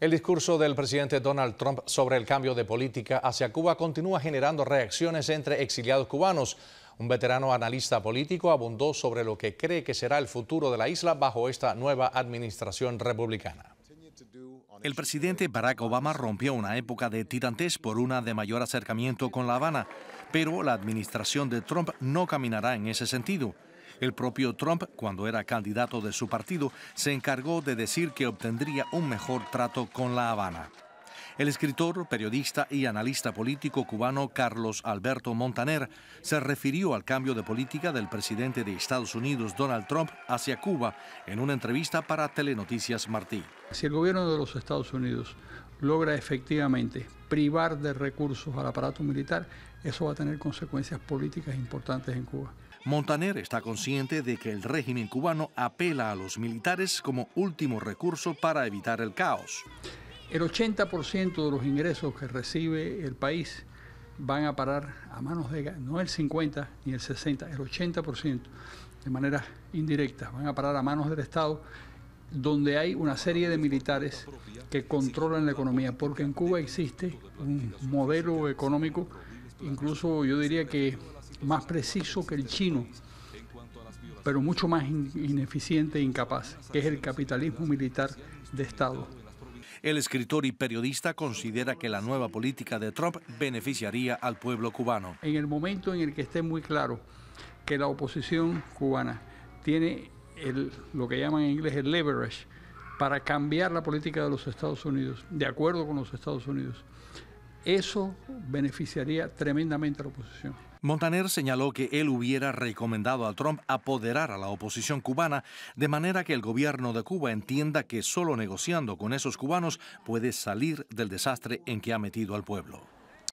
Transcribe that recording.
El discurso del presidente Donald Trump sobre el cambio de política hacia Cuba continúa generando reacciones entre exiliados cubanos. Un veterano analista político abundó sobre lo que cree que será el futuro de la isla bajo esta nueva administración republicana. El presidente Barack Obama rompió una época de tirantes por una de mayor acercamiento con La Habana, pero la administración de Trump no caminará en ese sentido. El propio Trump, cuando era candidato de su partido, se encargó de decir que obtendría un mejor trato con La Habana. El escritor, periodista y analista político cubano Carlos Alberto Montaner se refirió al cambio de política del presidente de Estados Unidos Donald Trump hacia Cuba en una entrevista para Telenoticias Martí. Si el gobierno de los Estados Unidos logra efectivamente privar de recursos al aparato militar, eso va a tener consecuencias políticas importantes en Cuba. Montaner está consciente de que el régimen cubano apela a los militares como último recurso para evitar el caos. El 80% de los ingresos que recibe el país van a parar a manos de, no el 50 ni el 60, el 80% de manera indirecta, van a parar a manos del Estado, donde hay una serie de militares que controlan la economía, porque en Cuba existe un modelo económico, incluso yo diría que más preciso que el chino, pero mucho más ineficiente e incapaz, que es el capitalismo militar de Estado. El escritor y periodista considera que la nueva política de Trump beneficiaría al pueblo cubano. En el momento en el que esté muy claro que la oposición cubana tiene lo que llaman en inglés el leverage para cambiar la política de los Estados Unidos, de acuerdo con los Estados Unidos, eso beneficiaría tremendamente a la oposición. Montaner señaló que él hubiera recomendado a Trump apoderar a la oposición cubana de manera que el gobierno de Cuba entienda que solo negociando con esos cubanos puede salir del desastre en que ha metido al pueblo.